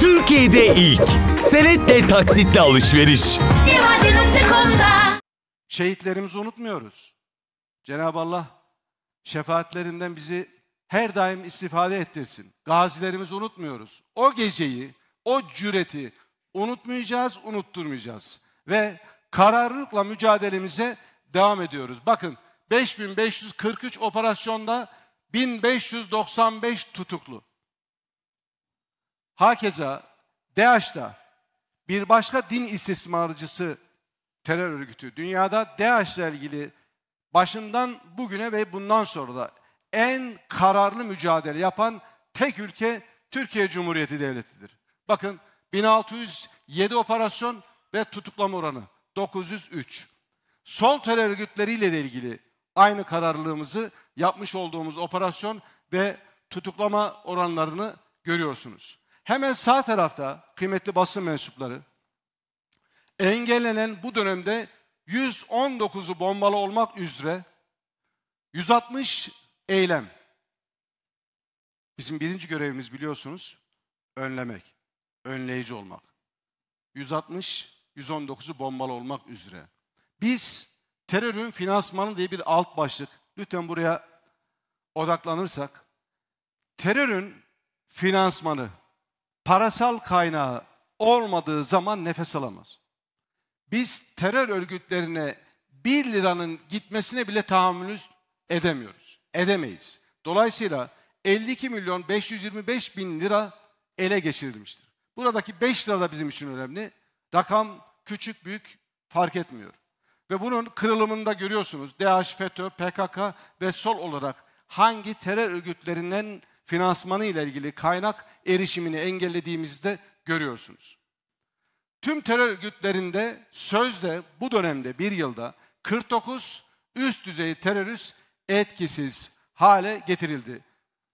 Türkiye'de ilk senetle taksitle alışveriş. Şehitlerimizi unutmuyoruz. Cenab-ı Allah şefaatlerinden bizi her daim istifade ettirsin. Gazilerimizi unutmuyoruz. O geceyi, o cüreti unutmayacağız, unutturmayacağız. Ve kararlılıkla mücadelemize devam ediyoruz. Bakın 5543 operasyonda 1595 tutuklu. Hakeza DAEŞ'da bir başka din istismarcısı terör örgütü dünyada DAEŞ'le ilgili başından bugüne ve bundan sonra da en kararlı mücadele yapan tek ülke Türkiye Cumhuriyeti Devleti'dir. Bakın 1607 operasyon ve tutuklama oranı 903. Sol terör örgütleriyle de ilgili aynı kararlılığımızı yapmış olduğumuz operasyon ve tutuklama oranlarını görüyorsunuz. Hemen sağ tarafta kıymetli basın mensupları engellenen bu dönemde 119'u bombalı olmak üzere 160 eylem. Bizim birinci görevimiz biliyorsunuz önlemek, önleyici olmak. 160, 119'u bombalı olmak üzere. Biz terörün finansmanı diye bir alt başlık. Lütfen buraya odaklanırsak. Terörün finansmanı parasal kaynağı olmadığı zaman nefes alamaz. Biz terör örgütlerine bir liranın gitmesine bile tahammülüz edemiyoruz. Edemeyiz. Dolayısıyla 52 milyon 525 bin lira ele geçirilmiştir. Buradaki 5 lira da bizim için önemli. Rakam küçük büyük fark etmiyor. Ve bunun kırılımında görüyorsunuz DH, FETÖ, PKK ve sol olarak hangi terör örgütlerinden finansmanı ile ilgili kaynak erişimini engellediğimizde görüyorsunuz. Tüm terör örgütlerinde sözde bu dönemde bir yılda 49 üst düzey terörist etkisiz hale getirildi.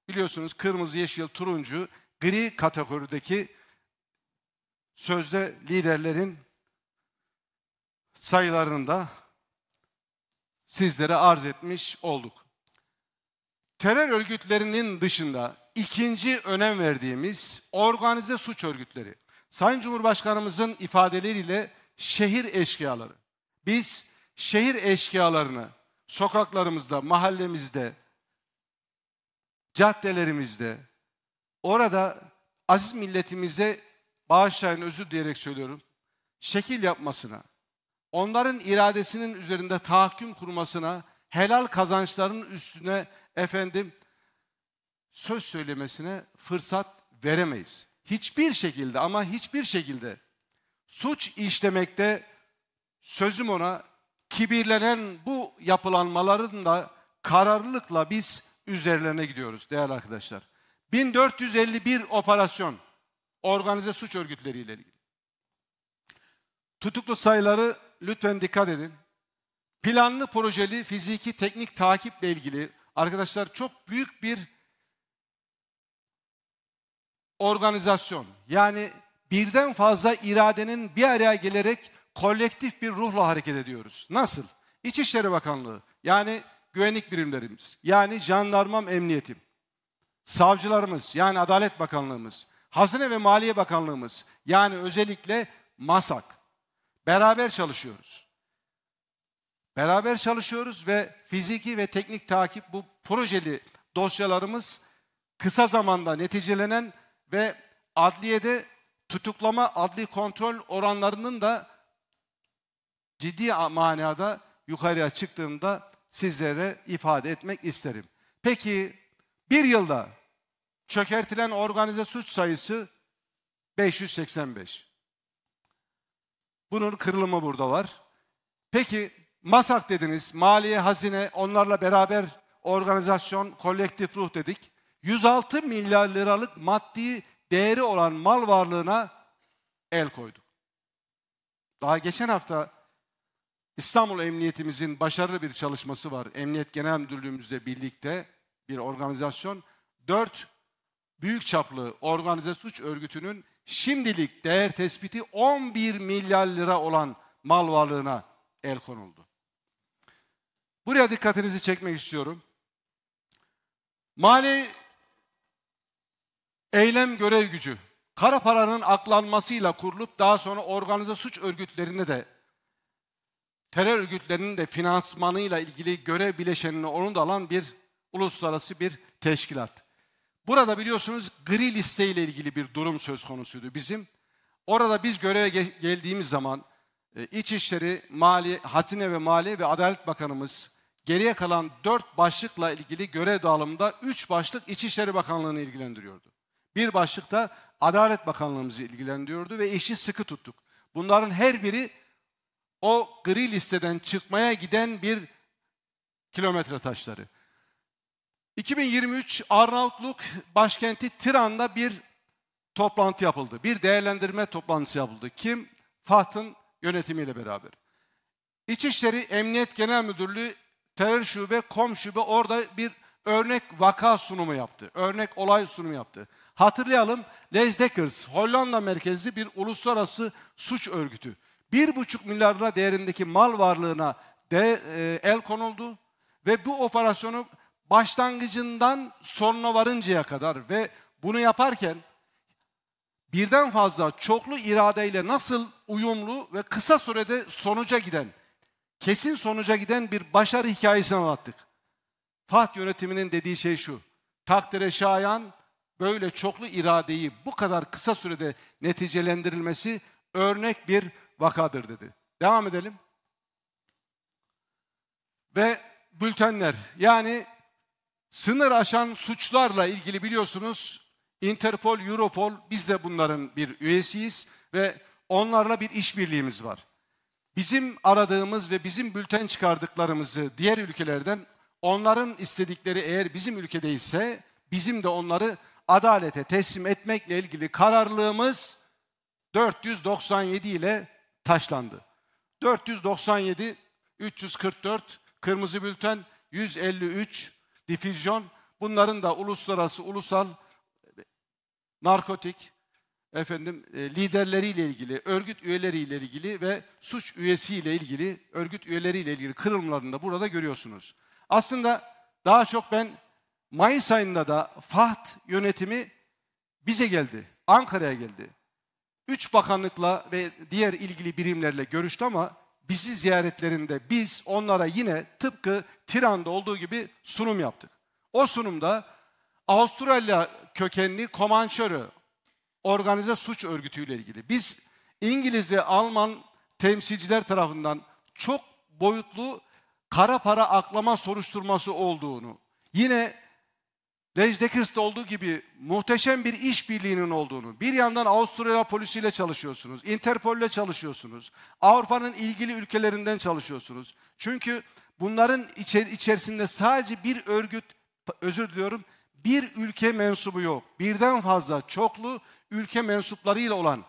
Biliyorsunuz kırmızı, yeşil, turuncu, gri kategorideki sözde liderlerin sayılarını da sizlere arz etmiş olduk. Terör örgütlerinin dışında ikinci önem verdiğimiz organize suç örgütleri. Sayın Cumhurbaşkanımızın ifadeleriyle şehir eşkıyaları. Biz şehir eşkıyalarını sokaklarımızda, mahallemizde, caddelerimizde, orada aziz milletimize bağışlayın özür diyerek söylüyorum, şekil yapmasına, onların iradesinin üzerinde tahakküm kurmasına, helal kazançların üstüne efendim söz söylemesine fırsat veremeyiz. Hiçbir şekilde ama hiçbir şekilde suç işlemekte sözüm ona kibirlenen bu yapılanmaların da kararlılıkla biz üzerlerine gidiyoruz değerli arkadaşlar. 1451 operasyon organize suç örgütleriyle ilgili. Tutuklu sayıları lütfen dikkat edin. Planlı projeli fiziki teknik takiple ilgili Arkadaşlar çok büyük bir organizasyon. Yani birden fazla iradenin bir araya gelerek kolektif bir ruhla hareket ediyoruz. Nasıl? İçişleri Bakanlığı, yani güvenlik birimlerimiz, yani jandarmam emniyetim, savcılarımız, yani Adalet Bakanlığımız, Hazine ve Maliye Bakanlığımız, yani özellikle MASAK. Beraber çalışıyoruz. Beraber çalışıyoruz ve fiziki ve teknik takip bu projeli dosyalarımız kısa zamanda neticelenen ve adliyede tutuklama adli kontrol oranlarının da ciddi manada yukarıya çıktığında sizlere ifade etmek isterim. Peki bir yılda çökertilen organize suç sayısı 585. Bunun kırılımı burada var. Peki Masak dediniz, maliye, hazine onlarla beraber organizasyon, kolektif ruh dedik. 106 milyar liralık maddi değeri olan mal varlığına el koyduk. Daha geçen hafta İstanbul Emniyetimizin başarılı bir çalışması var. Emniyet Genel Müdürlüğümüzle birlikte bir organizasyon. Dört büyük çaplı organize suç örgütünün şimdilik değer tespiti 11 milyar lira olan mal varlığına el konuldu. Buraya dikkatinizi çekmek istiyorum. Mali eylem görev gücü. Kara paranın aklanmasıyla kurulup daha sonra organize suç örgütlerinde de terör örgütlerinin de finansmanıyla ilgili görev bileşenini onu da alan bir uluslararası bir teşkilat. Burada biliyorsunuz gri liste ile ilgili bir durum söz konusuydu bizim. Orada biz göreve geldiğimiz zaman e, İçişleri, Mali, Hazine ve Mali ve Adalet Bakanımız geriye kalan dört başlıkla ilgili görev dağılımında üç başlık İçişleri Bakanlığı'nı ilgilendiriyordu. Bir başlık da Adalet Bakanlığımızı ilgilendiriyordu ve işi sıkı tuttuk. Bunların her biri o gri listeden çıkmaya giden bir kilometre taşları. 2023 Arnavutluk başkenti Tiran'da bir toplantı yapıldı. Bir değerlendirme toplantısı yapıldı. Kim? Fatın yönetimiyle beraber. İçişleri Emniyet Genel Müdürlüğü terör şube, kom şube orada bir örnek vaka sunumu yaptı. Örnek olay sunumu yaptı. Hatırlayalım, Les Hollanda merkezli bir uluslararası suç örgütü. Bir buçuk lira değerindeki mal varlığına de e, el konuldu ve bu operasyonu başlangıcından sonuna varıncaya kadar ve bunu yaparken birden fazla çoklu iradeyle nasıl uyumlu ve kısa sürede sonuca giden kesin sonuca giden bir başarı hikayesini anlattık. Taht yönetiminin dediği şey şu. Takdire şayan böyle çoklu iradeyi bu kadar kısa sürede neticelendirilmesi örnek bir vakadır dedi. Devam edelim. Ve bültenler yani sınır aşan suçlarla ilgili biliyorsunuz Interpol, Europol biz de bunların bir üyesiyiz ve onlarla bir işbirliğimiz var bizim aradığımız ve bizim bülten çıkardıklarımızı diğer ülkelerden onların istedikleri eğer bizim ülkede ise bizim de onları adalete teslim etmekle ilgili kararlılığımız 497 ile taşlandı. 497, 344, kırmızı bülten, 153, difüzyon bunların da uluslararası, ulusal narkotik, efendim e, liderleriyle ilgili, örgüt üyeleriyle ilgili ve suç üyesiyle ilgili, örgüt üyeleriyle ilgili kırılımlarını da burada görüyorsunuz. Aslında daha çok ben Mayıs ayında da FAHT yönetimi bize geldi, Ankara'ya geldi. Üç bakanlıkla ve diğer ilgili birimlerle görüştü ama bizi ziyaretlerinde biz onlara yine tıpkı Tiran'da olduğu gibi sunum yaptık. O sunumda Avustralya kökenli komanşörü organize suç örgütüyle ilgili. Biz İngiliz ve Alman temsilciler tarafından çok boyutlu kara para aklama soruşturması olduğunu, yine Dejdekirs'te olduğu gibi muhteşem bir işbirliğinin olduğunu, bir yandan Avusturya polisiyle çalışıyorsunuz, Interpol'le çalışıyorsunuz, Avrupa'nın ilgili ülkelerinden çalışıyorsunuz. Çünkü bunların içerisinde sadece bir örgüt, özür diliyorum, bir ülke mensubu yok. Birden fazla çoklu ülke mensuplarıyla olan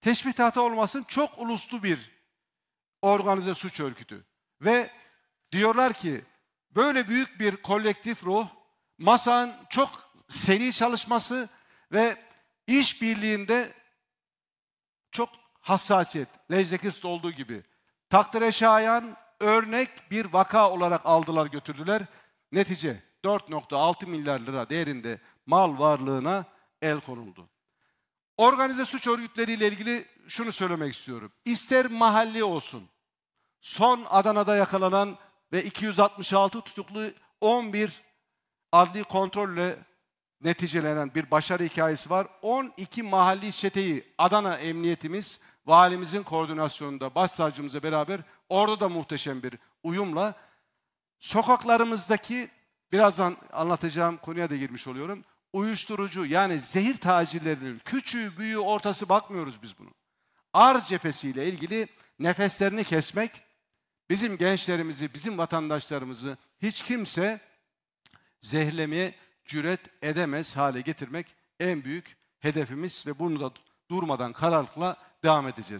teşbihata olmasın çok uluslu bir organize suç örgütü. Ve diyorlar ki böyle büyük bir kolektif ruh, masanın çok seri çalışması ve iş birliğinde çok hassasiyet, Lejde olduğu gibi. Takdire şayan örnek bir vaka olarak aldılar götürdüler. Netice 4.6 milyar lira değerinde mal varlığına el konuldu. Organize suç örgütleriyle ilgili şunu söylemek istiyorum. İster mahalli olsun, son Adana'da yakalanan ve 266 tutuklu 11 adli kontrolle neticelenen bir başarı hikayesi var. 12 mahalli çeteyi Adana Emniyetimiz valimizin koordinasyonunda başsavcımızla beraber orada da muhteşem bir uyumla sokaklarımızdaki birazdan anlatacağım konuya da girmiş oluyorum. Uyuşturucu yani zehir tacirlerinin küçüğü, büyüğü, ortası bakmıyoruz biz bunu. Arz cephesiyle ilgili nefeslerini kesmek, bizim gençlerimizi, bizim vatandaşlarımızı hiç kimse zehirlemeye cüret edemez hale getirmek en büyük hedefimiz ve bunu da durmadan kararlılıkla devam edeceğiz.